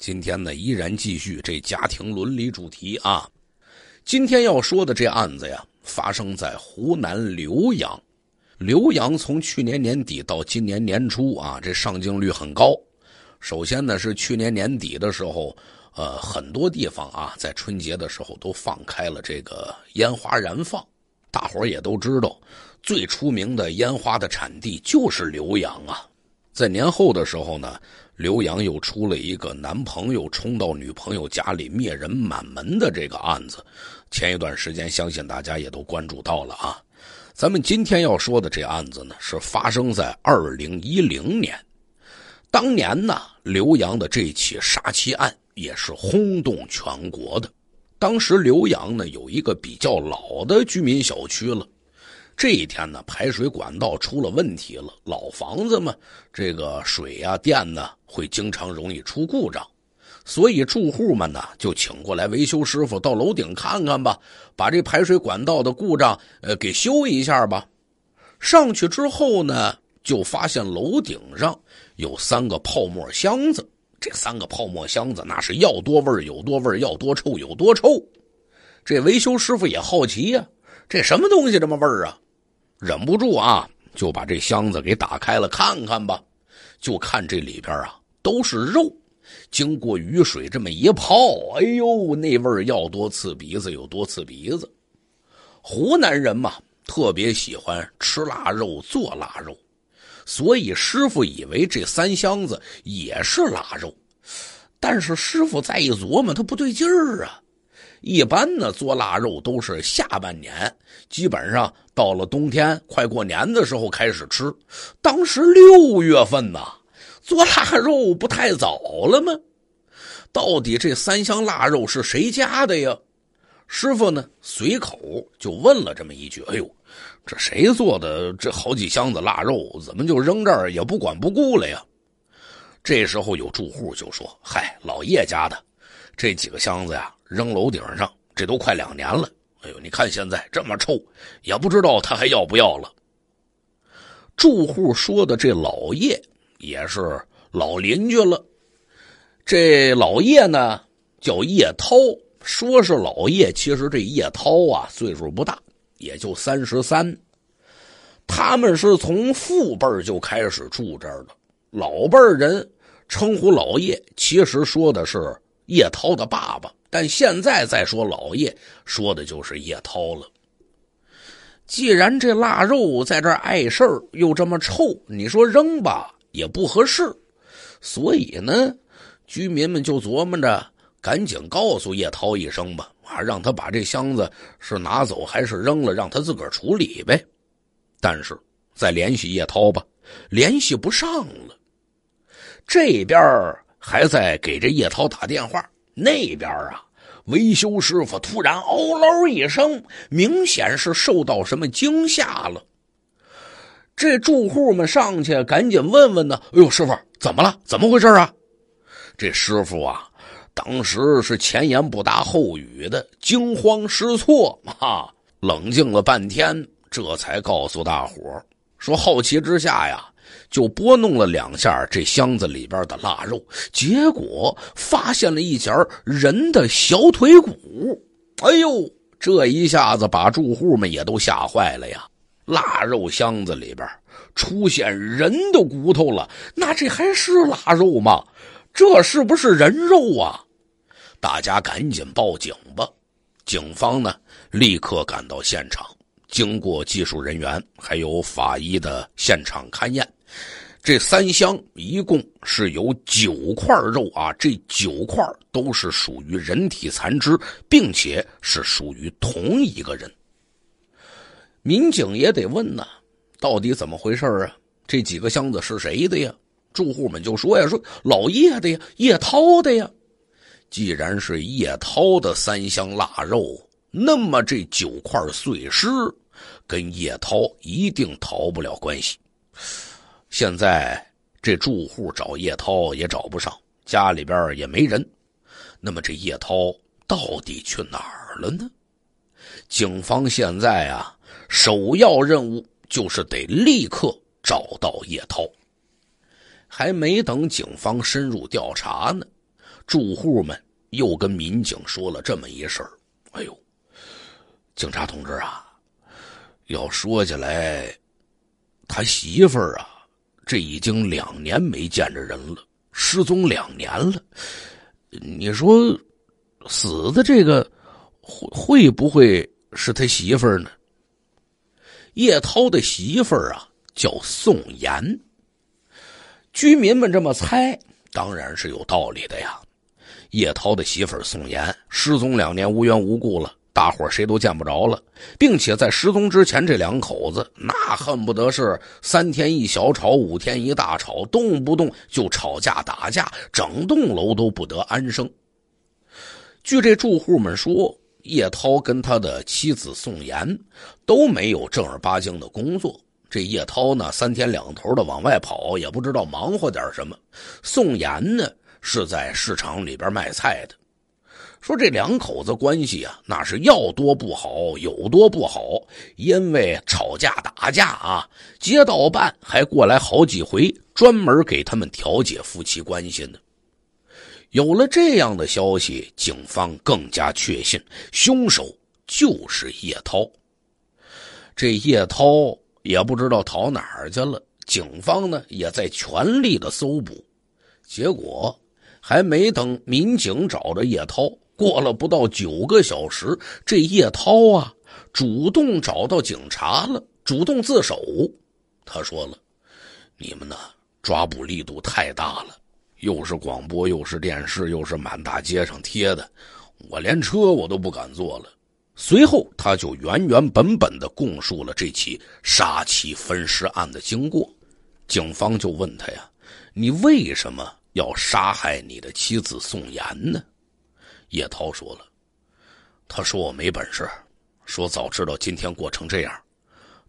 今天呢，依然继续这家庭伦理主题啊。今天要说的这案子呀，发生在湖南浏阳。浏阳从去年年底到今年年初啊，这上镜率很高。首先呢，是去年年底的时候，呃，很多地方啊，在春节的时候都放开了这个烟花燃放。大伙也都知道，最出名的烟花的产地就是浏阳啊。在年后的时候呢。刘洋又出了一个男朋友冲到女朋友家里灭人满门的这个案子，前一段时间相信大家也都关注到了啊。咱们今天要说的这案子呢，是发生在二零一零年，当年呢刘洋的这起杀妻案也是轰动全国的。当时刘洋呢有一个比较老的居民小区了。这一天呢，排水管道出了问题了。老房子嘛，这个水呀、电呢，会经常容易出故障，所以住户们呢就请过来维修师傅到楼顶看看吧，把这排水管道的故障呃给修一下吧。上去之后呢，就发现楼顶上有三个泡沫箱子，这三个泡沫箱子那是要多味有多味，要多臭有多臭。这维修师傅也好奇呀，这什么东西这么味儿啊？忍不住啊，就把这箱子给打开了，看看吧，就看这里边啊都是肉，经过雨水这么一泡，哎呦，那味儿要多刺鼻子有多刺鼻子。湖南人嘛，特别喜欢吃腊肉做腊肉，所以师傅以为这三箱子也是腊肉，但是师傅再一琢磨，他不对劲儿啊。一般呢，做腊肉都是下半年，基本上到了冬天，快过年的时候开始吃。当时六月份呢，做腊肉不太早了吗？到底这三箱腊肉是谁家的呀？师傅呢，随口就问了这么一句：“哎呦，这谁做的？这好几箱子腊肉怎么就扔这儿也不管不顾了呀？”这时候有住户就说：“嗨，老叶家的，这几个箱子呀。”扔楼顶上，这都快两年了。哎呦，你看现在这么臭，也不知道他还要不要了。住户说的这老叶也是老邻居了。这老叶呢叫叶涛，说是老叶，其实这叶涛啊岁数不大，也就三十三。他们是从父辈就开始住这儿了，老辈人称呼老叶，其实说的是叶涛的爸爸。但现在再说，老叶说的就是叶涛了。既然这腊肉在这碍事儿，又这么臭，你说扔吧也不合适，所以呢，居民们就琢磨着，赶紧告诉叶涛一声吧，啊，让他把这箱子是拿走还是扔了，让他自个儿处理呗。但是再联系叶涛吧，联系不上了，这边还在给这叶涛打电话。那边啊，维修师傅突然“嗷喽”一声，明显是受到什么惊吓了。这住户们上去赶紧问问呢：“哎呦，师傅，怎么了？怎么回事啊？”这师傅啊，当时是前言不搭后语的，惊慌失措啊。冷静了半天，这才告诉大伙说：“好奇之下呀。”就拨弄了两下这箱子里边的腊肉，结果发现了一截人的小腿骨。哎呦，这一下子把住户们也都吓坏了呀！腊肉箱子里边出现人的骨头了，那这还是腊肉吗？这是不是人肉啊？大家赶紧报警吧！警方呢，立刻赶到现场，经过技术人员还有法医的现场勘验。这三箱一共是有九块肉啊！这九块都是属于人体残肢，并且是属于同一个人。民警也得问呢，到底怎么回事啊？这几个箱子是谁的呀？住户们就说呀，说老叶的呀，叶涛的呀。既然是叶涛的三箱腊肉，那么这九块碎尸跟叶涛一定逃不了关系。现在这住户找叶涛也找不上，家里边也没人。那么这叶涛到底去哪儿了呢？警方现在啊，首要任务就是得立刻找到叶涛。还没等警方深入调查呢，住户们又跟民警说了这么一事儿：“哎呦，警察同志啊，要说起来，他媳妇儿啊。”这已经两年没见着人了，失踪两年了。你说，死的这个会会不会是他媳妇儿呢？叶涛的媳妇儿啊，叫宋妍。居民们这么猜，当然是有道理的呀。叶涛的媳妇儿宋妍失踪两年，无缘无故了。大伙谁都见不着了，并且在失踪之前，这两口子那恨不得是三天一小吵，五天一大吵，动不动就吵架打架，整栋楼都不得安生。据这住户们说，叶涛跟他的妻子宋妍都没有正儿八经的工作。这叶涛呢，三天两头的往外跑，也不知道忙活点什么；宋妍呢，是在市场里边卖菜的。说这两口子关系啊，那是要多不好有多不好，因为吵架打架啊，街道办还过来好几回，专门给他们调解夫妻关系呢。有了这样的消息，警方更加确信凶手就是叶涛。这叶涛也不知道逃哪儿去了，警方呢也在全力的搜捕，结果还没等民警找着叶涛。过了不到九个小时，这叶涛啊主动找到警察了，主动自首。他说了：“你们呢，抓捕力度太大了，又是广播，又是电视，又是满大街上贴的，我连车我都不敢坐了。”随后，他就原原本本的供述了这起杀妻分尸案的经过。警方就问他呀：“你为什么要杀害你的妻子宋妍呢？”叶涛说了，他说我没本事，说早知道今天过成这样，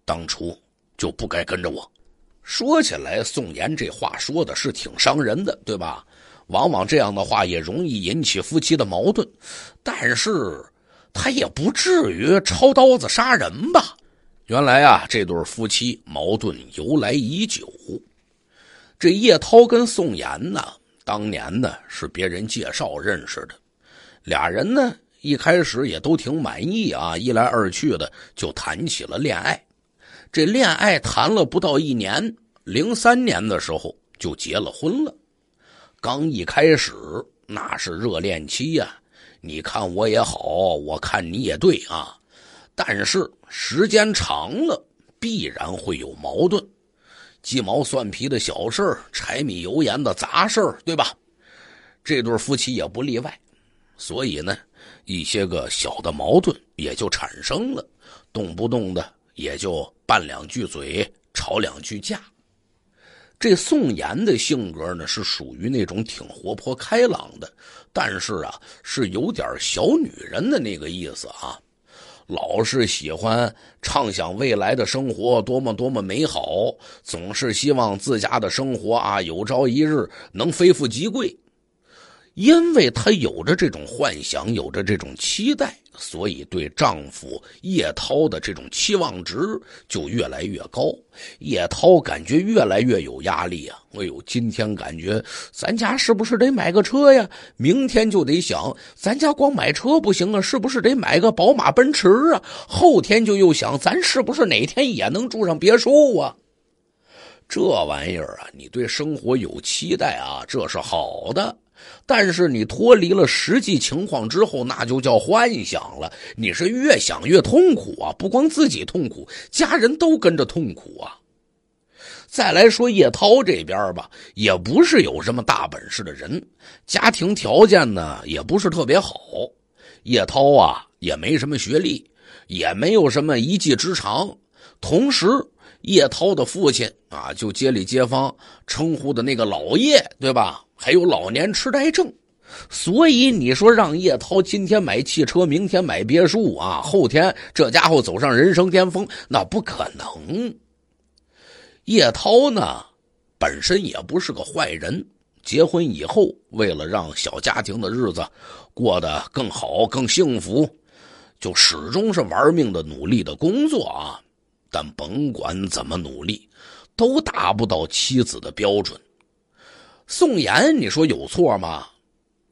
当初就不该跟着我。说起来，宋妍这话说的是挺伤人的，对吧？往往这样的话也容易引起夫妻的矛盾，但是他也不至于抄刀子杀人吧？原来啊，这对夫妻矛盾由来已久。这叶涛跟宋妍呢，当年呢是别人介绍认识的。俩人呢，一开始也都挺满意啊，一来二去的就谈起了恋爱。这恋爱谈了不到一年，零三年的时候就结了婚了。刚一开始那是热恋期呀，你看我也好，我看你也对啊。但是时间长了，必然会有矛盾，鸡毛蒜皮的小事儿，柴米油盐的杂事儿，对吧？这对夫妻也不例外。所以呢，一些个小的矛盾也就产生了，动不动的也就拌两句嘴，吵两句架。这宋妍的性格呢，是属于那种挺活泼开朗的，但是啊，是有点小女人的那个意思啊，老是喜欢畅想未来的生活多么多么美好，总是希望自家的生活啊，有朝一日能非富即贵。因为她有着这种幻想，有着这种期待，所以对丈夫叶涛的这种期望值就越来越高。叶涛感觉越来越有压力啊！哎呦，今天感觉咱家是不是得买个车呀？明天就得想，咱家光买车不行啊，是不是得买个宝马、奔驰啊？后天就又想，咱是不是哪天也能住上别墅啊？这玩意儿啊，你对生活有期待啊，这是好的。但是你脱离了实际情况之后，那就叫幻想了。你是越想越痛苦啊！不光自己痛苦，家人都跟着痛苦啊。再来说叶涛这边吧，也不是有什么大本事的人，家庭条件呢也不是特别好。叶涛啊，也没什么学历，也没有什么一技之长。同时，叶涛的父亲啊，就街里街坊称呼的那个老叶，对吧？还有老年痴呆症，所以你说让叶涛今天买汽车，明天买别墅啊，后天这家伙走上人生巅峰，那不可能。叶涛呢，本身也不是个坏人，结婚以后为了让小家庭的日子过得更好、更幸福，就始终是玩命的努力的工作啊。但甭管怎么努力，都达不到妻子的标准。宋妍，你说有错吗？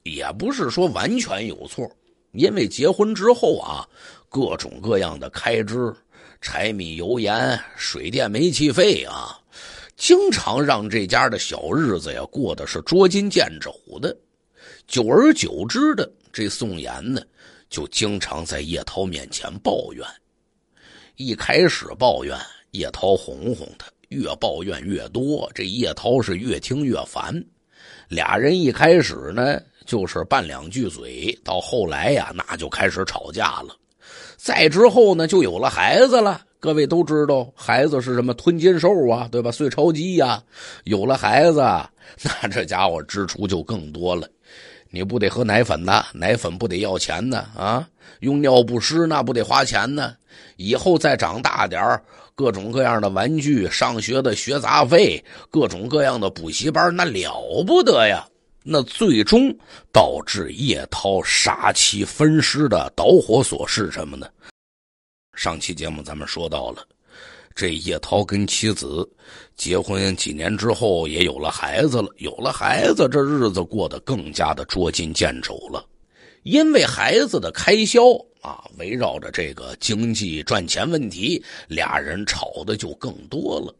也不是说完全有错，因为结婚之后啊，各种各样的开支，柴米油盐、水电煤气费啊，经常让这家的小日子呀过得是捉襟见肘的。久而久之的，这宋妍呢，就经常在叶涛面前抱怨。一开始抱怨，叶涛哄哄他。越抱怨越多，这叶涛是越听越烦。俩人一开始呢，就是拌两句嘴，到后来呀，那就开始吵架了。再之后呢，就有了孩子了。各位都知道，孩子是什么吞金兽啊，对吧？碎钞机呀。有了孩子，那这家伙支出就更多了。你不得喝奶粉呢，奶粉不得要钱呢啊？用尿不湿那不得花钱呢？以后再长大点儿。各种各样的玩具，上学的学杂费，各种各样的补习班，那了不得呀！那最终导致叶涛杀妻分尸的导火索是什么呢？上期节目咱们说到了，这叶涛跟妻子结婚几年之后也有了孩子了，有了孩子，这日子过得更加的捉襟见肘了。因为孩子的开销啊，围绕着这个经济赚钱问题，俩人吵的就更多了。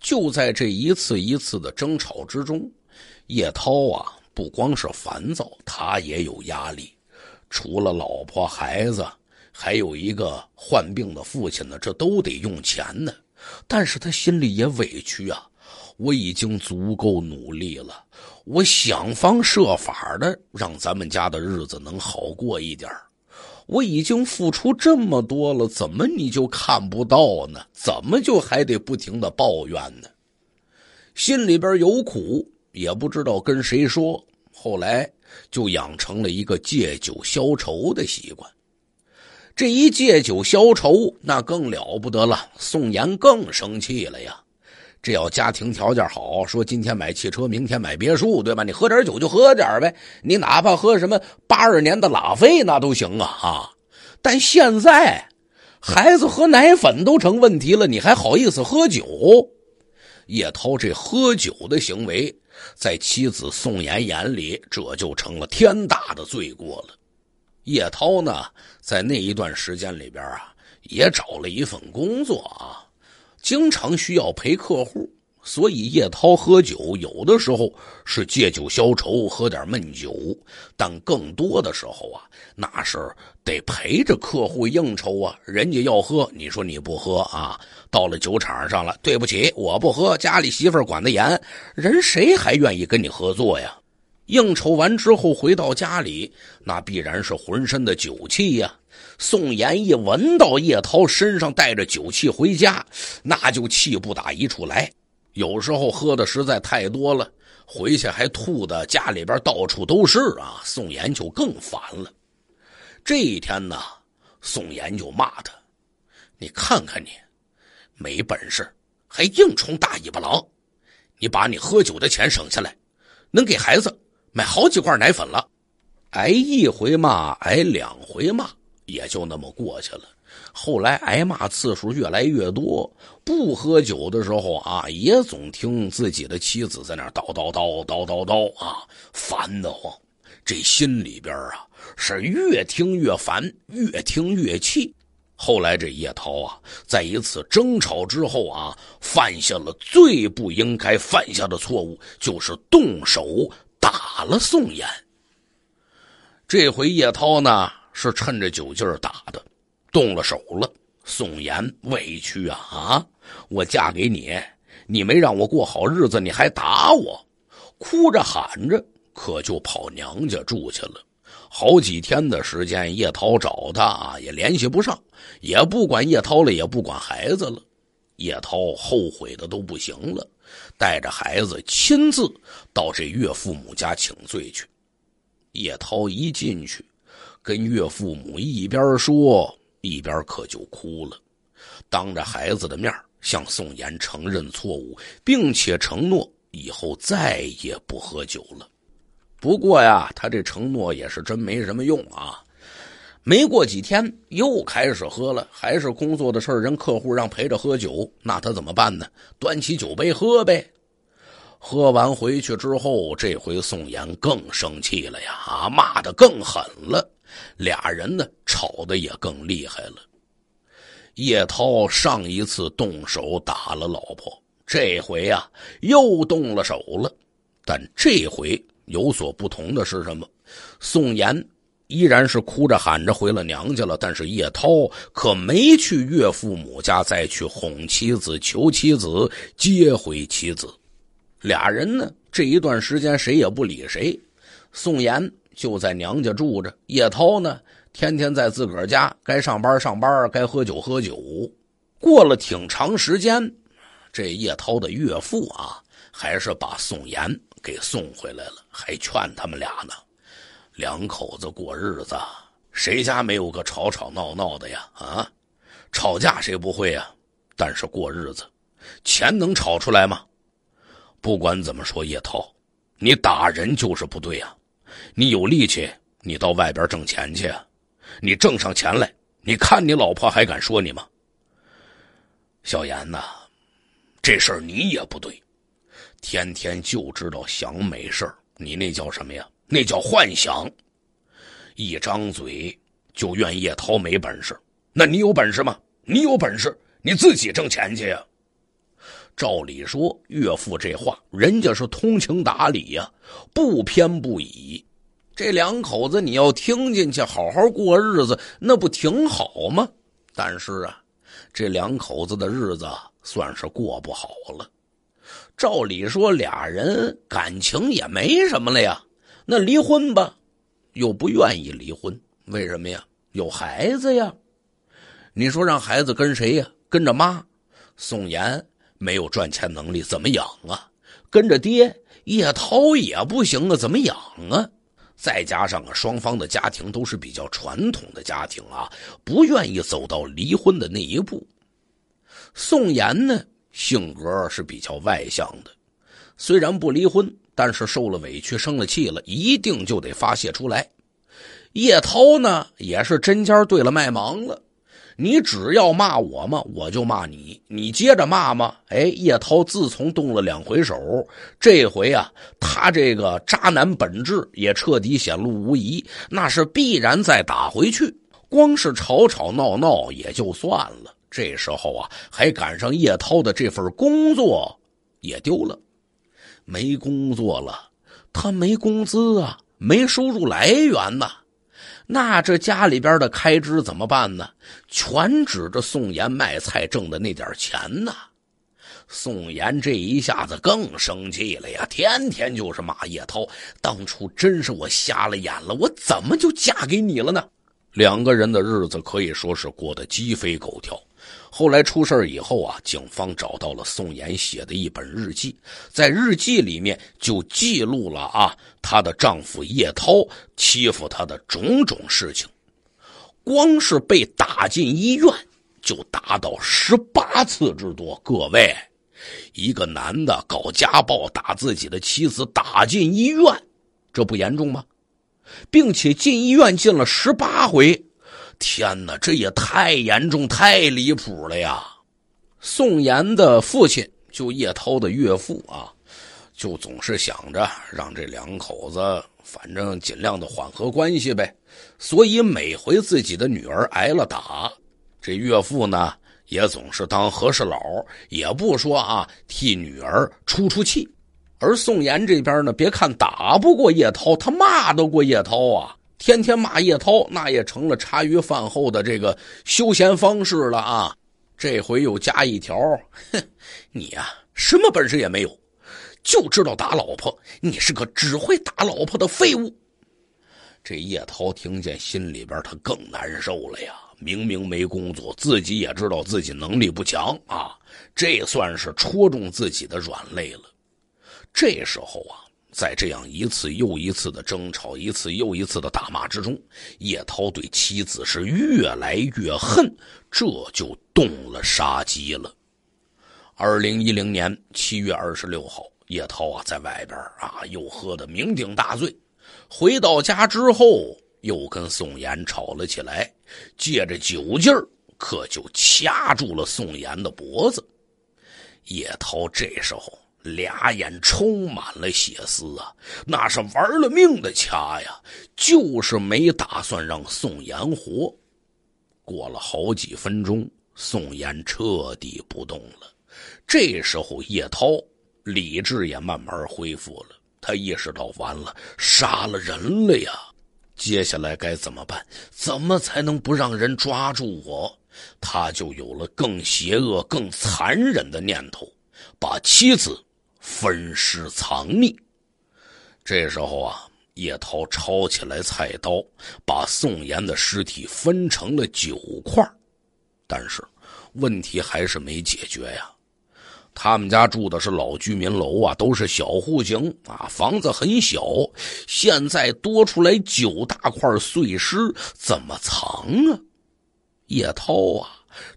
就在这一次一次的争吵之中，叶涛啊，不光是烦躁，他也有压力。除了老婆孩子，还有一个患病的父亲呢，这都得用钱呢。但是他心里也委屈啊。我已经足够努力了，我想方设法的让咱们家的日子能好过一点。我已经付出这么多了，怎么你就看不到呢？怎么就还得不停的抱怨呢？心里边有苦也不知道跟谁说，后来就养成了一个借酒消愁的习惯。这一借酒消愁，那更了不得了。宋妍更生气了呀。这要家庭条件好，说今天买汽车，明天买别墅，对吧？你喝点酒就喝点呗，你哪怕喝什么八二年的拉菲那都行啊啊！但现在孩子喝奶粉都成问题了，你还好意思喝酒？叶涛这喝酒的行为，在妻子宋妍眼里，这就成了天大的罪过了。叶涛呢，在那一段时间里边啊，也找了一份工作啊。经常需要陪客户，所以叶涛喝酒，有的时候是借酒消愁，喝点闷酒；但更多的时候啊，那是得陪着客户应酬啊，人家要喝，你说你不喝啊？到了酒场上了，对不起，我不喝，家里媳妇管得严，人谁还愿意跟你合作呀？应酬完之后回到家里，那必然是浑身的酒气呀。宋岩一闻到叶涛身上带着酒气回家，那就气不打一处来。有时候喝的实在太多了，回去还吐的家里边到处都是啊。宋岩就更烦了。这一天呢，宋岩就骂他：“你看看你，没本事还硬充大尾巴狼！你把你喝酒的钱省下来，能给孩子买好几罐奶粉了。挨一回骂，挨两回骂。”也就那么过去了。后来挨骂次数越来越多，不喝酒的时候啊，也总听自己的妻子在那叨叨叨叨叨叨啊，烦得慌。这心里边啊，是越听越烦，越听越气。后来这叶涛啊，在一次争吵之后啊，犯下了最不应该犯下的错误，就是动手打了宋岩。这回叶涛呢？是趁着酒劲儿打的，动了手了。宋妍委屈啊啊！我嫁给你，你没让我过好日子，你还打我，哭着喊着，可就跑娘家住去了。好几天的时间，叶涛找她也联系不上，也不管叶涛了，也不管孩子了。叶涛后悔的都不行了，带着孩子亲自到这岳父母家请罪去。叶涛一进去。跟岳父母一边说一边可就哭了，当着孩子的面向宋妍承认错误，并且承诺以后再也不喝酒了。不过呀，他这承诺也是真没什么用啊！没过几天又开始喝了，还是工作的事儿，人客户让陪着喝酒，那他怎么办呢？端起酒杯喝呗。喝完回去之后，这回宋妍更生气了呀！啊，骂的更狠了。俩人呢吵得也更厉害了。叶涛上一次动手打了老婆，这回呀又动了手了。但这回有所不同的是什么？宋妍依然是哭着喊着回了娘家了，但是叶涛可没去岳父母家再去哄妻子、求妻子、接回妻子。俩人呢这一段时间谁也不理谁。宋妍。就在娘家住着，叶涛呢，天天在自个儿家，该上班上班，该喝酒喝酒。过了挺长时间，这叶涛的岳父啊，还是把宋岩给送回来了，还劝他们俩呢。两口子过日子，谁家没有个吵吵闹闹的呀？啊，吵架谁不会呀？但是过日子，钱能吵出来吗？不管怎么说，叶涛，你打人就是不对呀。你有力气，你到外边挣钱去。你挣上钱来，你看你老婆还敢说你吗？小严呐，这事儿你也不对，天天就知道想美事你那叫什么呀？那叫幻想。一张嘴就怨叶涛没本事，那你有本事吗？你有本事，你自己挣钱去呀。照理说，岳父这话，人家是通情达理呀，不偏不倚。这两口子你要听进去，好好过日子，那不挺好吗？但是啊，这两口子的日子算是过不好了。照理说，俩人感情也没什么了呀，那离婚吧，又不愿意离婚。为什么呀？有孩子呀。你说让孩子跟谁呀？跟着妈宋妍。没有赚钱能力，怎么养啊？跟着爹叶涛也不行啊，怎么养啊？再加上啊，双方的家庭都是比较传统的家庭啊，不愿意走到离婚的那一步。宋妍呢，性格是比较外向的，虽然不离婚，但是受了委屈、生了气了，一定就得发泄出来。叶涛呢，也是针尖对了麦芒了。你只要骂我嘛，我就骂你。你接着骂嘛。哎，叶涛自从动了两回手，这回啊，他这个渣男本质也彻底显露无疑。那是必然再打回去。光是吵吵闹闹也就算了，这时候啊，还赶上叶涛的这份工作也丢了，没工作了，他没工资啊，没收入来源呐。那这家里边的开支怎么办呢？全指着宋妍卖菜挣的那点钱呢。宋妍这一下子更生气了呀，天天就是骂叶涛，当初真是我瞎了眼了，我怎么就嫁给你了呢？两个人的日子可以说是过得鸡飞狗跳。后来出事以后啊，警方找到了宋妍写的一本日记，在日记里面就记录了啊，她的丈夫叶涛欺负她的种种事情，光是被打进医院就达到十八次之多。各位，一个男的搞家暴，打自己的妻子打进医院，这不严重吗？并且进医院进了十八回。天哪，这也太严重、太离谱了呀！宋妍的父亲，就叶涛的岳父啊，就总是想着让这两口子，反正尽量的缓和关系呗。所以每回自己的女儿挨了打，这岳父呢也总是当和事佬，也不说啊替女儿出出气。而宋妍这边呢，别看打不过叶涛，他骂得过叶涛啊。天天骂叶涛，那也成了茶余饭后的这个休闲方式了啊！这回又加一条，哼，你呀什么本事也没有，就知道打老婆，你是个只会打老婆的废物。这叶涛听见，心里边他更难受了呀！明明没工作，自己也知道自己能力不强啊，这算是戳中自己的软肋了。这时候啊。在这样一次又一次的争吵，一次又一次的大骂之中，叶涛对妻子是越来越恨，这就动了杀机了。二零一零年七月二十六号，叶涛啊在外边啊又喝的酩酊大醉，回到家之后又跟宋妍吵了起来，借着酒劲儿可就掐住了宋妍的脖子。叶涛这时候。俩眼充满了血丝啊，那是玩了命的掐呀，就是没打算让宋岩活。过了好几分钟，宋岩彻底不动了。这时候，叶涛理智也慢慢恢复了，他意识到完了，杀了人了呀。接下来该怎么办？怎么才能不让人抓住我？他就有了更邪恶、更残忍的念头，把妻子。分尸藏匿，这时候啊，叶涛抄起来菜刀，把宋岩的尸体分成了九块但是问题还是没解决呀。他们家住的是老居民楼啊，都是小户型啊，房子很小。现在多出来九大块碎尸，怎么藏啊？叶涛啊，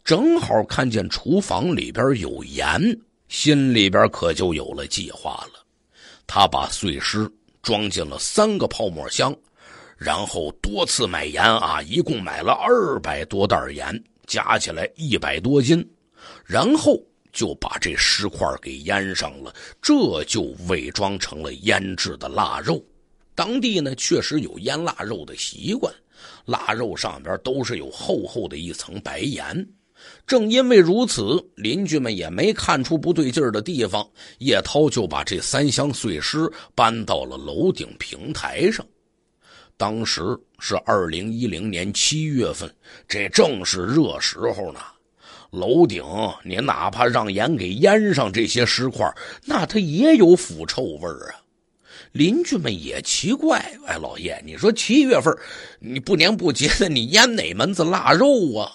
正好看见厨房里边有盐。心里边可就有了计划了，他把碎尸装进了三个泡沫箱，然后多次买盐啊，一共买了二百多袋盐，加起来一百多斤，然后就把这尸块给腌上了，这就伪装成了腌制的腊肉。当地呢确实有腌腊肉的习惯，腊肉上边都是有厚厚的一层白盐。正因为如此，邻居们也没看出不对劲儿的地方。叶涛就把这三箱碎尸搬到了楼顶平台上。当时是二零一零年七月份，这正是热时候呢。楼顶你哪怕让盐给腌上这些尸块，那它也有腐臭味儿啊。邻居们也奇怪：“哎，老爷，你说七月份，你不年不节的，你腌哪门子腊肉啊？”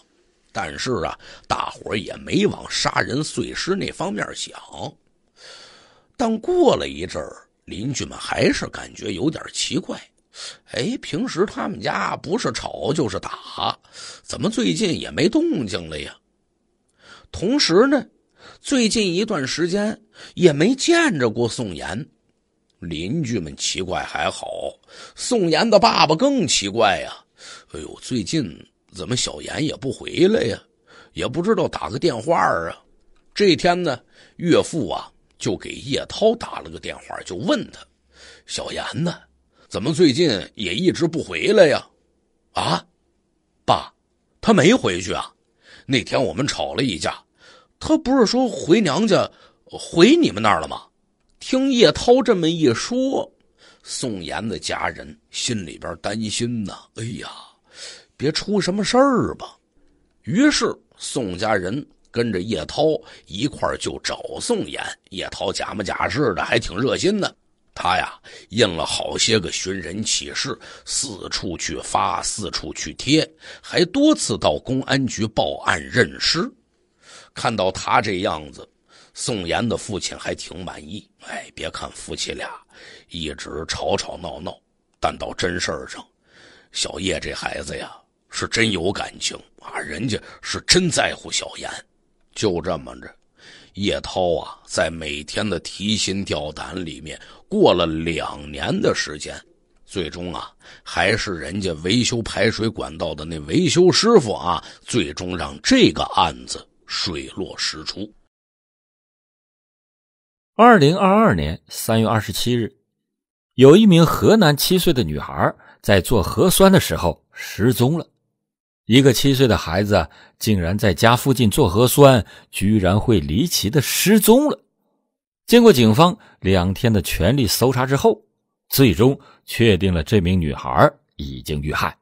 但是啊，大伙也没往杀人碎尸那方面想。但过了一阵儿，邻居们还是感觉有点奇怪。哎，平时他们家不是吵就是打，怎么最近也没动静了呀？同时呢，最近一段时间也没见着过宋岩。邻居们奇怪还好，宋岩的爸爸更奇怪呀。哎呦，最近。怎么小严也不回来呀？也不知道打个电话啊。这天呢，岳父啊就给叶涛打了个电话，就问他：“小严呢？怎么最近也一直不回来呀？”啊，爸，他没回去啊。那天我们吵了一架，他不是说回娘家、回你们那儿了吗？听叶涛这么一说，宋妍的家人心里边担心呢。哎呀。别出什么事儿吧。于是宋家人跟着叶涛一块儿就找宋岩。叶涛假模假式的，还挺热心的。他呀印了好些个寻人启事，四处去发，四处去贴，还多次到公安局报案认尸。看到他这样子，宋岩的父亲还挺满意。哎，别看夫妻俩一直吵吵闹闹，但到真事儿上，小叶这孩子呀。是真有感情啊！人家是真在乎小严，就这么着，叶涛啊，在每天的提心吊胆里面过了两年的时间，最终啊，还是人家维修排水管道的那维修师傅啊，最终让这个案子水落石出。二零二二年三月二十七日，有一名河南七岁的女孩在做核酸的时候失踪了。一个七岁的孩子竟然在家附近做核酸，居然会离奇的失踪了。经过警方两天的全力搜查之后，最终确定了这名女孩已经遇害，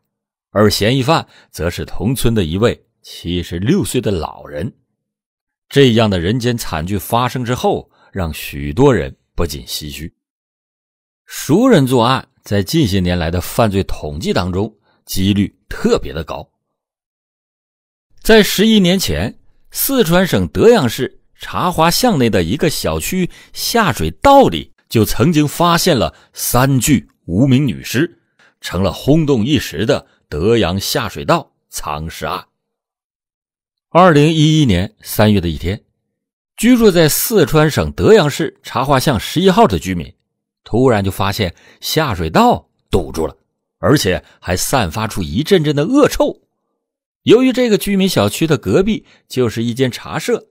而嫌疑犯则是同村的一位七十六岁的老人。这样的人间惨剧发生之后，让许多人不禁唏嘘：熟人作案在近些年来的犯罪统计当中，几率特别的高。在十一年前，四川省德阳市茶花巷内的一个小区下水道里，就曾经发现了三具无名女尸，成了轰动一时的德阳下水道藏尸案。二零一一年三月的一天，居住在四川省德阳市茶花巷十一号的居民，突然就发现下水道堵住了，而且还散发出一阵阵的恶臭。由于这个居民小区的隔壁就是一间茶社，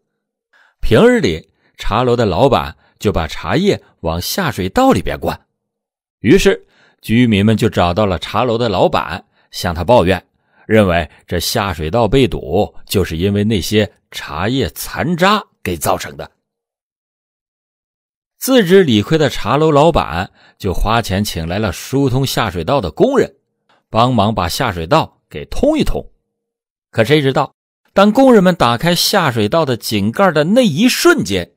平日里茶楼的老板就把茶叶往下水道里边灌，于是居民们就找到了茶楼的老板，向他抱怨，认为这下水道被堵，就是因为那些茶叶残渣给造成的。自知理亏的茶楼老板就花钱请来了疏通下水道的工人，帮忙把下水道给通一通。可谁知道，当工人们打开下水道的井盖的那一瞬间，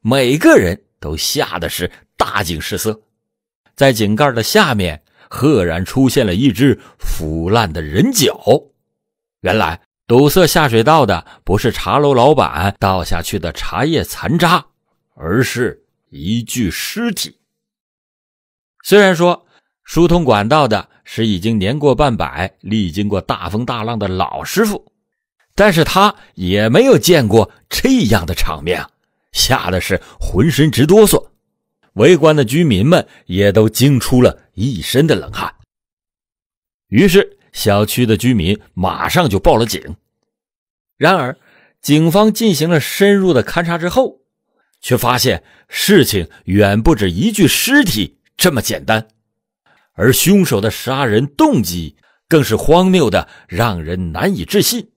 每个人都吓得是大惊失色，在井盖的下面赫然出现了一只腐烂的人脚。原来堵塞下水道的不是茶楼老板倒下去的茶叶残渣，而是一具尸体。虽然说疏通管道的。是已经年过半百、历经过大风大浪的老师傅，但是他也没有见过这样的场面，吓得是浑身直哆嗦。围观的居民们也都惊出了一身的冷汗。于是，小区的居民马上就报了警。然而，警方进行了深入的勘查之后，却发现事情远不止一具尸体这么简单。而凶手的杀人动机更是荒谬的，让人难以置信。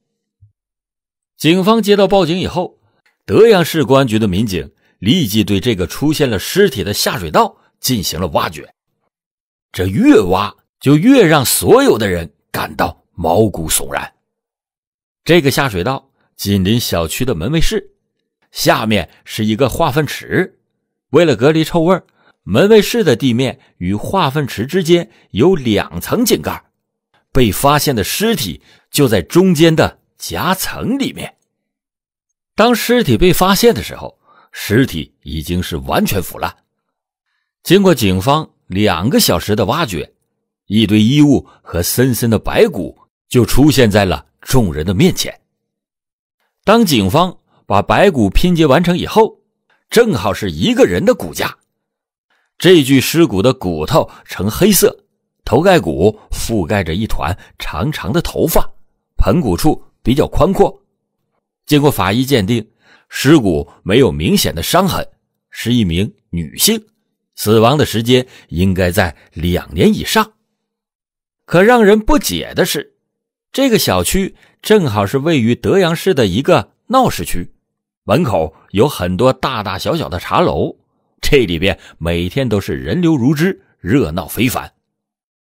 警方接到报警以后，德阳市公安局的民警立即对这个出现了尸体的下水道进行了挖掘。这越挖就越让所有的人感到毛骨悚然。这个下水道紧邻小区的门卫室，下面是一个化粪池，为了隔离臭味儿。门卫室的地面与化粪池之间有两层井盖，被发现的尸体就在中间的夹层里面。当尸体被发现的时候，尸体已经是完全腐烂。经过警方两个小时的挖掘，一堆衣物和森森的白骨就出现在了众人的面前。当警方把白骨拼接完成以后，正好是一个人的骨架。这具尸骨的骨头呈黑色，头盖骨覆盖着一团长长的头发，盆骨处比较宽阔。经过法医鉴定，尸骨没有明显的伤痕，是一名女性，死亡的时间应该在两年以上。可让人不解的是，这个小区正好是位于德阳市的一个闹市区，门口有很多大大小小的茶楼。这里边每天都是人流如织，热闹非凡，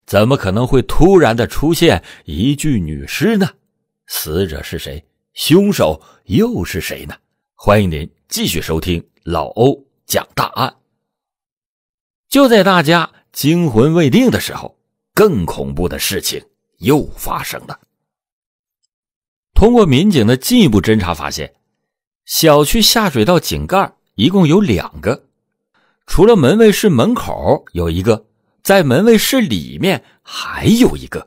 怎么可能会突然的出现一具女尸呢？死者是谁？凶手又是谁呢？欢迎您继续收听老欧讲大案。就在大家惊魂未定的时候，更恐怖的事情又发生了。通过民警的进一步侦查发现，小区下水道井盖一共有两个。除了门卫室门口有一个，在门卫室里面还有一个。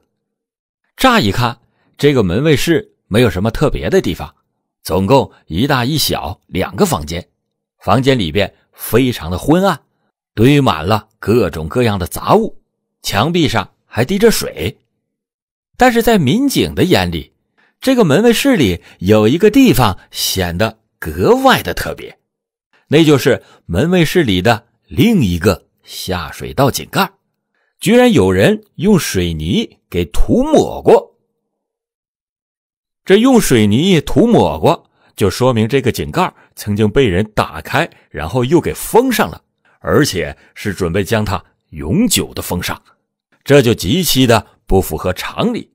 乍一看，这个门卫室没有什么特别的地方，总共一大一小两个房间，房间里边非常的昏暗，堆满了各种各样的杂物，墙壁上还滴着水。但是在民警的眼里，这个门卫室里有一个地方显得格外的特别，那就是门卫室里的。另一个下水道井盖，居然有人用水泥给涂抹过。这用水泥涂抹过，就说明这个井盖曾经被人打开，然后又给封上了，而且是准备将它永久的封上，这就极其的不符合常理。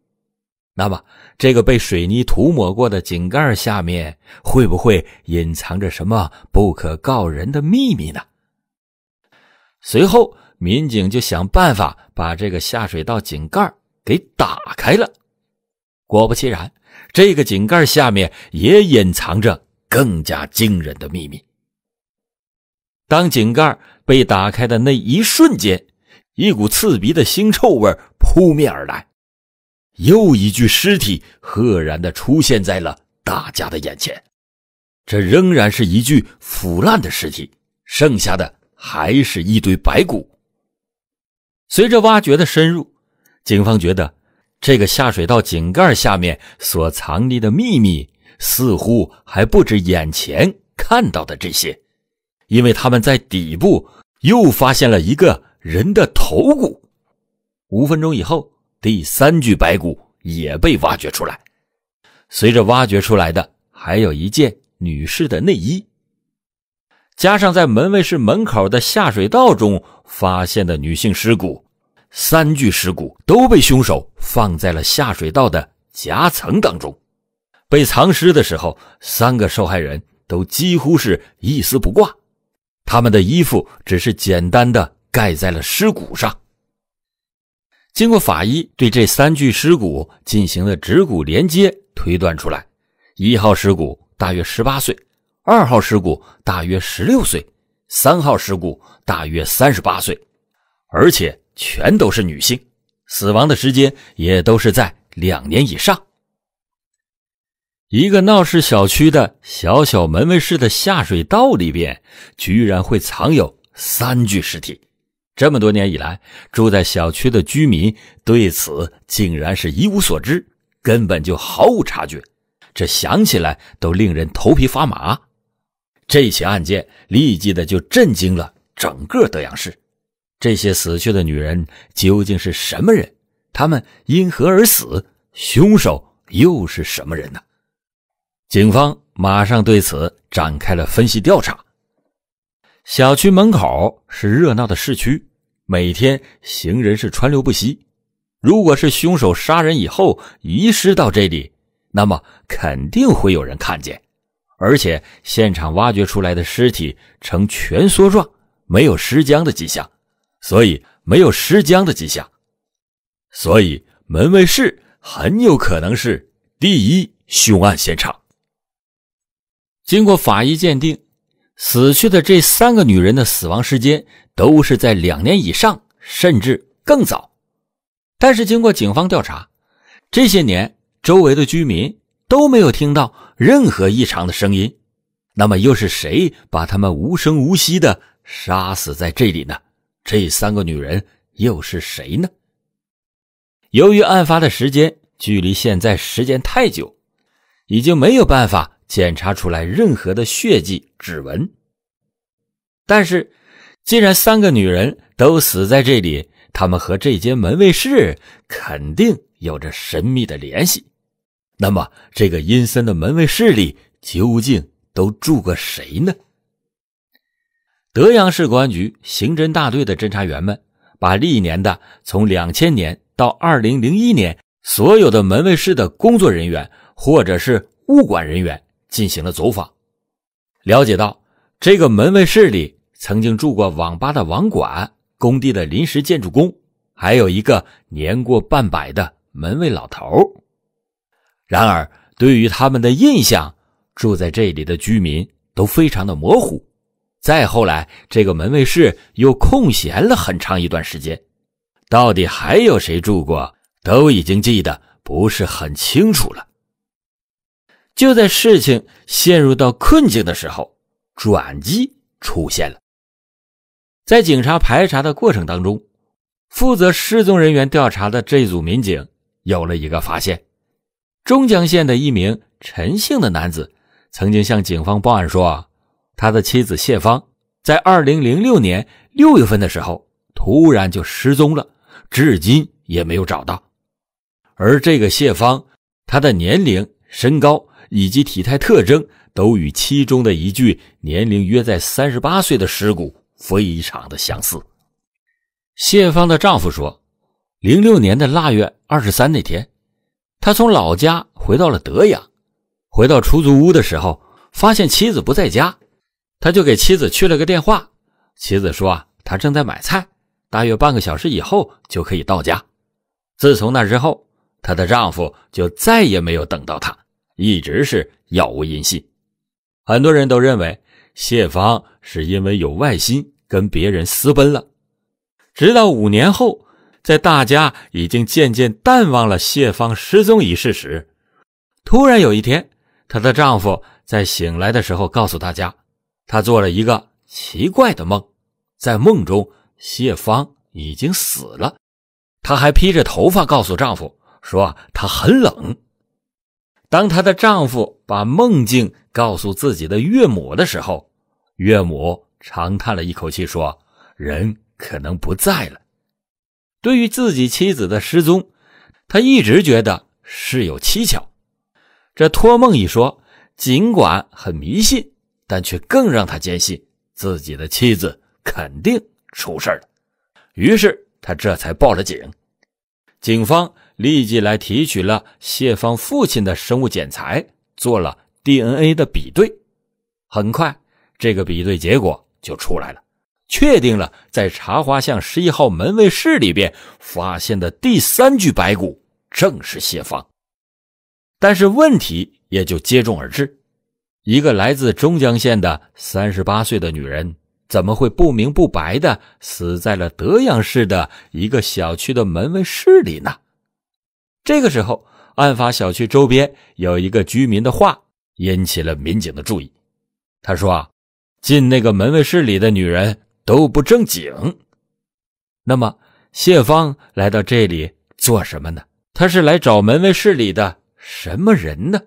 那么，这个被水泥涂抹过的井盖下面，会不会隐藏着什么不可告人的秘密呢？随后，民警就想办法把这个下水道井盖给打开了。果不其然，这个井盖下面也隐藏着更加惊人的秘密。当井盖被打开的那一瞬间，一股刺鼻的腥臭味扑面而来，又一具尸体赫然地出现在了大家的眼前。这仍然是一具腐烂的尸体，剩下的。还是一堆白骨。随着挖掘的深入，警方觉得这个下水道井盖下面所藏匿的秘密似乎还不止眼前看到的这些，因为他们在底部又发现了一个人的头骨。五分钟以后，第三具白骨也被挖掘出来。随着挖掘出来的，还有一件女士的内衣。加上在门卫室门口的下水道中发现的女性尸骨，三具尸骨都被凶手放在了下水道的夹层当中。被藏尸的时候，三个受害人都几乎是一丝不挂，他们的衣服只是简单的盖在了尸骨上。经过法医对这三具尸骨进行了指骨连接推断出来，一号尸骨大约十八岁。二号尸骨大约十六岁，三号尸骨大约三十八岁，而且全都是女性，死亡的时间也都是在两年以上。一个闹市小区的小小门卫室的下水道里边，居然会藏有三具尸体。这么多年以来，住在小区的居民对此竟然是一无所知，根本就毫无察觉。这想起来都令人头皮发麻。这起案件立即的就震惊了整个德阳市。这些死去的女人究竟是什么人？他们因何而死？凶手又是什么人呢？警方马上对此展开了分析调查。小区门口是热闹的市区，每天行人是川流不息。如果是凶手杀人以后遗失到这里，那么肯定会有人看见。而且现场挖掘出来的尸体呈蜷缩状，没有尸僵的迹象，所以没有尸僵的迹象，所以门卫室很有可能是第一凶案现场。经过法医鉴定，死去的这三个女人的死亡时间都是在两年以上，甚至更早。但是经过警方调查，这些年周围的居民都没有听到。任何异常的声音，那么又是谁把他们无声无息的杀死在这里呢？这三个女人又是谁呢？由于案发的时间距离现在时间太久，已经没有办法检查出来任何的血迹、指纹。但是，既然三个女人都死在这里，她们和这间门卫室肯定有着神秘的联系。那么，这个阴森的门卫室里究竟都住过谁呢？德阳市公安局刑侦大队的侦查员们把历年的从两千年到二零零一年所有的门卫室的工作人员或者是物管人员进行了走访，了解到这个门卫室里曾经住过网吧的网管、工地的临时建筑工，还有一个年过半百的门卫老头儿。然而，对于他们的印象，住在这里的居民都非常的模糊。再后来，这个门卫室又空闲了很长一段时间，到底还有谁住过，都已经记得不是很清楚了。就在事情陷入到困境的时候，转机出现了。在警察排查的过程当中，负责失踪人员调查的这组民警有了一个发现。中江县的一名陈姓的男子，曾经向警方报案说，他的妻子谢芳在2006年6月份的时候突然就失踪了，至今也没有找到。而这个谢芳，她的年龄、身高以及体态特征，都与其中的一具年龄约在三十八岁的尸骨非常的相似。谢芳的丈夫说，06年的腊月二十三那天。他从老家回到了德阳，回到出租屋的时候，发现妻子不在家，他就给妻子去了个电话。妻子说：“啊，他正在买菜，大约半个小时以后就可以到家。”自从那之后，她的丈夫就再也没有等到她，一直是杳无音信。很多人都认为谢芳是因为有外心，跟别人私奔了。直到五年后。在大家已经渐渐淡忘了谢芳失踪一事时，突然有一天，她的丈夫在醒来的时候告诉大家，她做了一个奇怪的梦，在梦中谢芳已经死了。她还披着头发，告诉丈夫说她很冷。当她的丈夫把梦境告诉自己的岳母的时候，岳母长叹了一口气说：“人可能不在了。”对于自己妻子的失踪，他一直觉得事有蹊跷。这托梦一说，尽管很迷信，但却更让他坚信自己的妻子肯定出事了。于是他这才报了警。警方立即来提取了谢芳父亲的生物检材，做了 DNA 的比对。很快，这个比对结果就出来了。确定了，在茶花巷十一号门卫室里边发现的第三具白骨正是谢芳，但是问题也就接踵而至：一个来自中江县的三十八岁的女人，怎么会不明不白的死在了德阳市的一个小区的门卫室里呢？这个时候，案发小区周边有一个居民的话引起了民警的注意，他说：“啊，进那个门卫室里的女人。”都不正经，那么谢芳来到这里做什么呢？他是来找门卫室里的什么人呢？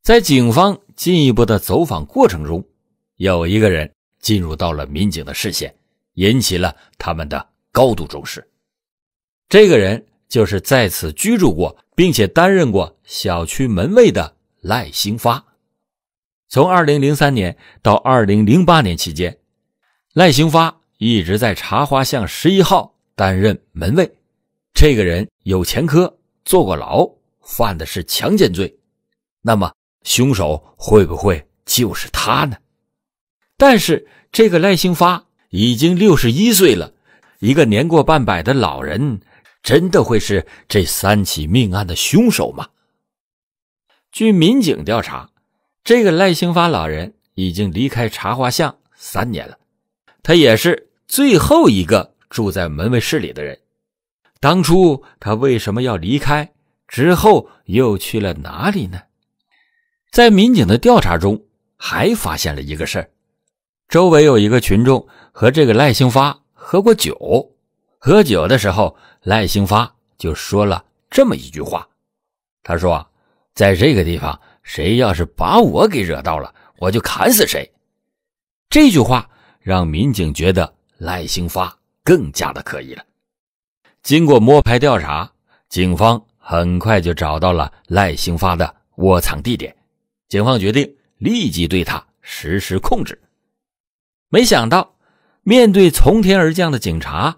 在警方进一步的走访过程中，有一个人进入到了民警的视线，引起了他们的高度重视。这个人就是在此居住过并且担任过小区门卫的赖兴发。从二零零三年到二零零八年期间。赖兴发一直在茶花巷十一号担任门卫，这个人有前科，坐过牢，犯的是强奸罪。那么，凶手会不会就是他呢？但是，这个赖兴发已经六十一岁了，一个年过半百的老人，真的会是这三起命案的凶手吗？据民警调查，这个赖兴发老人已经离开茶花巷三年了。他也是最后一个住在门卫室里的人。当初他为什么要离开？之后又去了哪里呢？在民警的调查中，还发现了一个事儿：周围有一个群众和这个赖兴发喝过酒。喝酒的时候，赖兴发就说了这么一句话：“他说，在这个地方，谁要是把我给惹到了，我就砍死谁。”这句话。让民警觉得赖兴发更加的可疑了。经过摸排调查，警方很快就找到了赖兴发的窝藏地点。警方决定立即对他实施控制。没想到，面对从天而降的警察，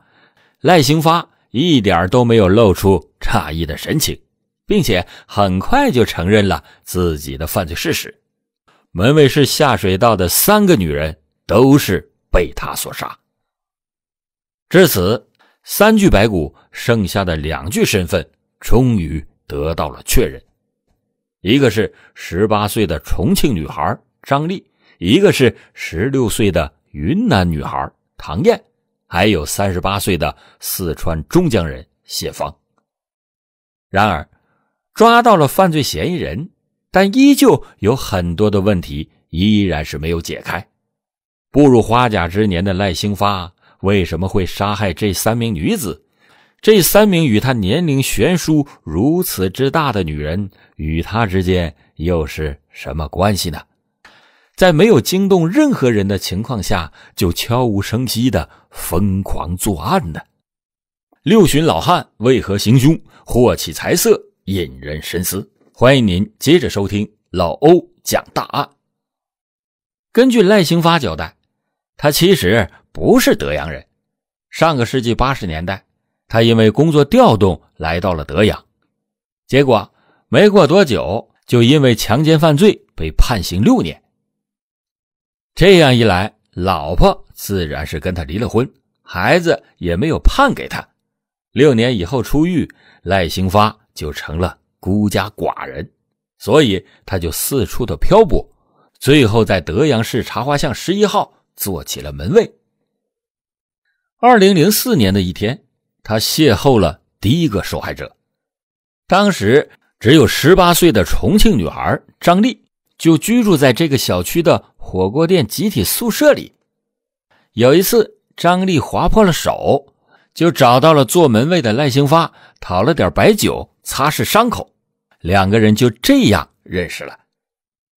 赖兴发一点都没有露出诧异的神情，并且很快就承认了自己的犯罪事实。门卫室下水道的三个女人都是。被他所杀。至此，三具白骨剩下的两具身份终于得到了确认：一个是十八岁的重庆女孩张丽，一个是十六岁的云南女孩唐艳，还有三十八岁的四川中江人谢芳。然而，抓到了犯罪嫌疑人，但依旧有很多的问题依然是没有解开。步入花甲之年的赖兴发为什么会杀害这三名女子？这三名与他年龄悬殊如此之大的女人与他之间又是什么关系呢？在没有惊动任何人的情况下，就悄无声息的疯狂作案呢？六旬老汉为何行凶祸起财色，引人深思。欢迎您接着收听老欧讲大案。根据赖兴发交代。他其实不是德阳人，上个世纪八十年代，他因为工作调动来到了德阳，结果没过多久就因为强奸犯罪被判刑六年。这样一来，老婆自然是跟他离了婚，孩子也没有判给他。六年以后出狱，赖兴发就成了孤家寡人，所以他就四处的漂泊，最后在德阳市茶花巷十一号。做起了门卫。二零零四年的一天，他邂逅了第一个受害者。当时只有十八岁的重庆女孩张丽就居住在这个小区的火锅店集体宿舍里。有一次，张丽划破了手，就找到了做门卫的赖兴发，讨了点白酒擦拭伤口，两个人就这样认识了。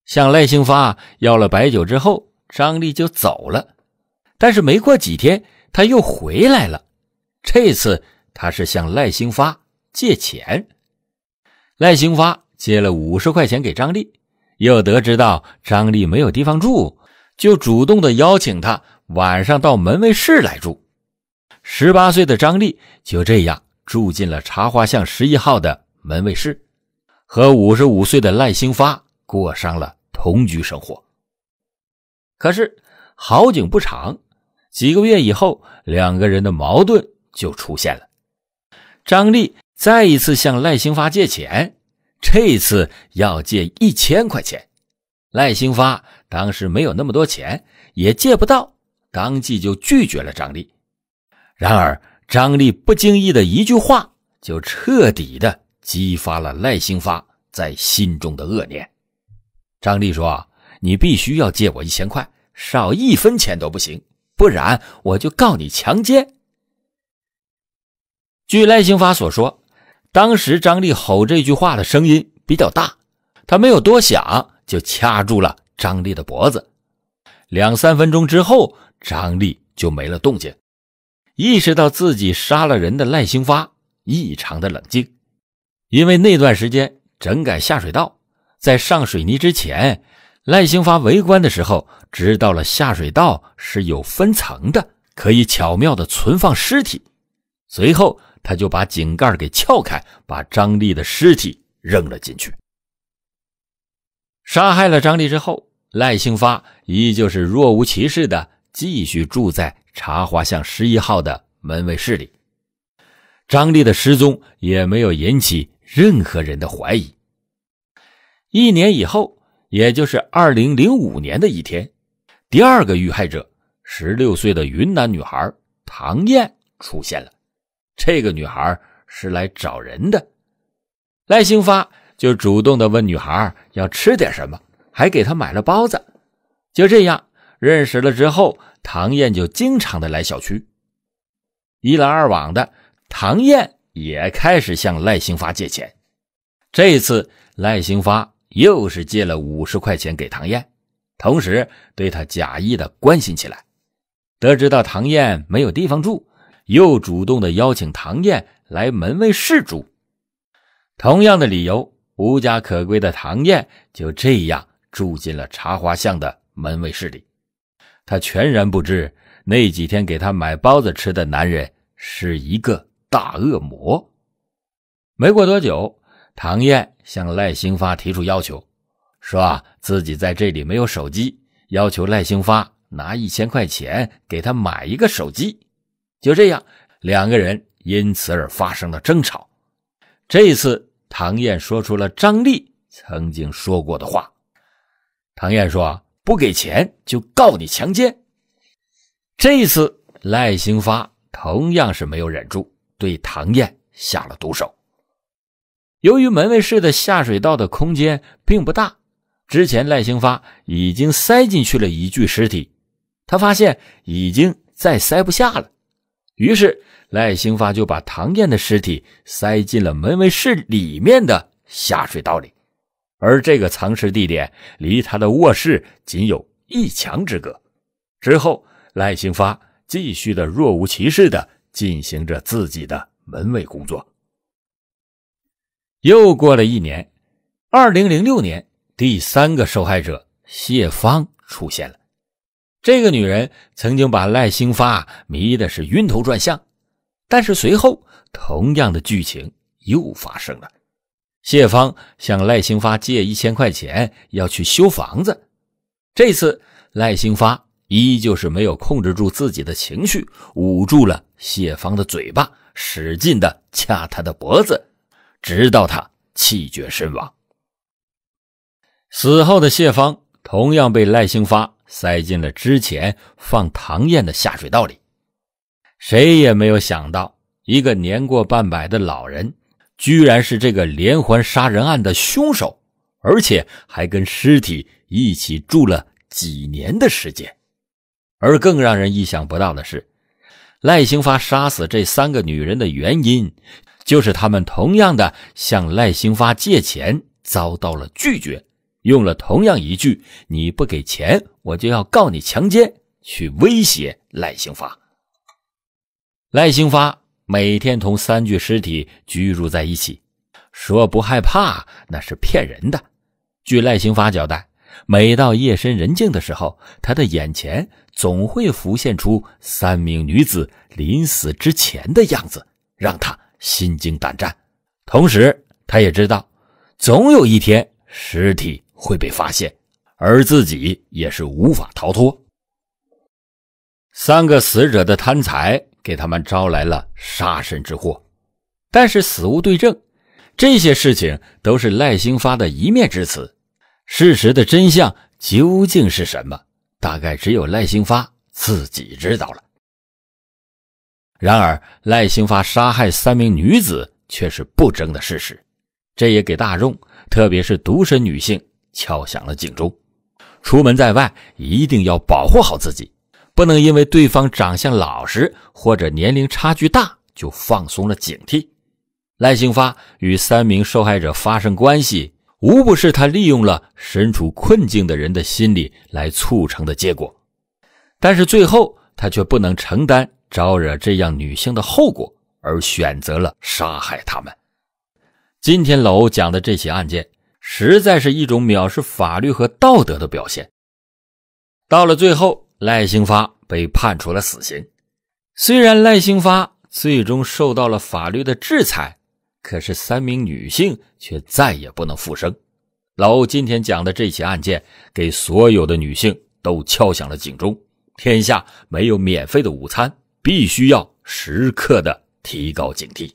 向赖兴发要了白酒之后。张丽就走了，但是没过几天，他又回来了。这次他是向赖兴发借钱，赖兴发借了五十块钱给张丽，又得知到张丽没有地方住，就主动的邀请他晚上到门卫室来住。十八岁的张丽就这样住进了茶花巷十一号的门卫室，和五十五岁的赖兴发过上了同居生活。可是好景不长，几个月以后，两个人的矛盾就出现了。张丽再一次向赖兴发借钱，这次要借一千块钱。赖兴发当时没有那么多钱，也借不到，当即就拒绝了张丽。然而，张丽不经意的一句话，就彻底的激发了赖兴发在心中的恶念。张丽说：“你必须要借我一千块，少一分钱都不行，不然我就告你强奸。据赖兴发所说，当时张丽吼这句话的声音比较大，他没有多想，就掐住了张丽的脖子。两三分钟之后，张丽就没了动静。意识到自己杀了人的赖兴发异常的冷静，因为那段时间整改下水道，在上水泥之前。赖兴发围观的时候，知道了下水道是有分层的，可以巧妙的存放尸体。随后，他就把井盖给撬开，把张丽的尸体扔了进去。杀害了张丽之后，赖兴发依旧是若无其事的继续住在茶花巷十一号的门卫室里。张丽的失踪也没有引起任何人的怀疑。一年以后。也就是二零零五年的一天，第二个遇害者，十六岁的云南女孩唐燕出现了。这个女孩是来找人的，赖兴发就主动的问女孩要吃点什么，还给她买了包子。就这样认识了之后，唐燕就经常的来小区，一来二往的，唐燕也开始向赖兴发借钱。这一次赖兴发。又是借了五十块钱给唐燕，同时对她假意的关心起来。得知到唐燕没有地方住，又主动的邀请唐燕来门卫室住。同样的理由，无家可归的唐燕就这样住进了茶花巷的门卫室里。他全然不知，那几天给他买包子吃的男人是一个大恶魔。没过多久。唐燕向赖兴发提出要求，说啊自己在这里没有手机，要求赖兴发拿一千块钱给他买一个手机。就这样，两个人因此而发生了争吵。这次唐燕说出了张丽曾经说过的话。唐燕说：“不给钱就告你强奸。”这次赖兴发同样是没有忍住，对唐燕下了毒手。由于门卫室的下水道的空间并不大，之前赖兴发已经塞进去了一具尸体，他发现已经再塞不下了，于是赖兴发就把唐燕的尸体塞进了门卫室里面的下水道里，而这个藏尸地点离他的卧室仅有一墙之隔。之后，赖兴发继续的若无其事的进行着自己的门卫工作。又过了一年，二零零六年，第三个受害者谢芳出现了。这个女人曾经把赖兴发迷的是晕头转向，但是随后同样的剧情又发生了。谢芳向赖兴发借一千块钱要去修房子，这次赖兴发依旧是没有控制住自己的情绪，捂住了谢芳的嘴巴，使劲的掐她的脖子。直到他气绝身亡。死后的谢芳同样被赖兴发塞进了之前放唐燕的下水道里。谁也没有想到，一个年过半百的老人，居然是这个连环杀人案的凶手，而且还跟尸体一起住了几年的时间。而更让人意想不到的是，赖兴发杀死这三个女人的原因。就是他们同样的向赖兴发借钱遭到了拒绝，用了同样一句：“你不给钱，我就要告你强奸”，去威胁赖兴发。赖兴发每天同三具尸体居住在一起，说不害怕那是骗人的。据赖兴发交代，每到夜深人静的时候，他的眼前总会浮现出三名女子临死之前的样子，让他。心惊胆战，同时他也知道，总有一天尸体会被发现，而自己也是无法逃脱。三个死者的贪财给他们招来了杀身之祸，但是死无对证，这些事情都是赖兴发的一面之词，事实的真相究竟是什么，大概只有赖兴发自己知道了。然而，赖兴发杀害三名女子却是不争的事实，这也给大众，特别是独身女性敲响了警钟：出门在外一定要保护好自己，不能因为对方长相老实或者年龄差距大就放松了警惕。赖兴发与三名受害者发生关系，无不是他利用了身处困境的人的心理来促成的结果，但是最后他却不能承担。招惹这样女性的后果，而选择了杀害他们。今天老欧讲的这起案件，实在是一种藐视法律和道德的表现。到了最后，赖兴发被判处了死刑。虽然赖兴发最终受到了法律的制裁，可是三名女性却再也不能复生。老欧今天讲的这起案件，给所有的女性都敲响了警钟：天下没有免费的午餐。必须要时刻的提高警惕。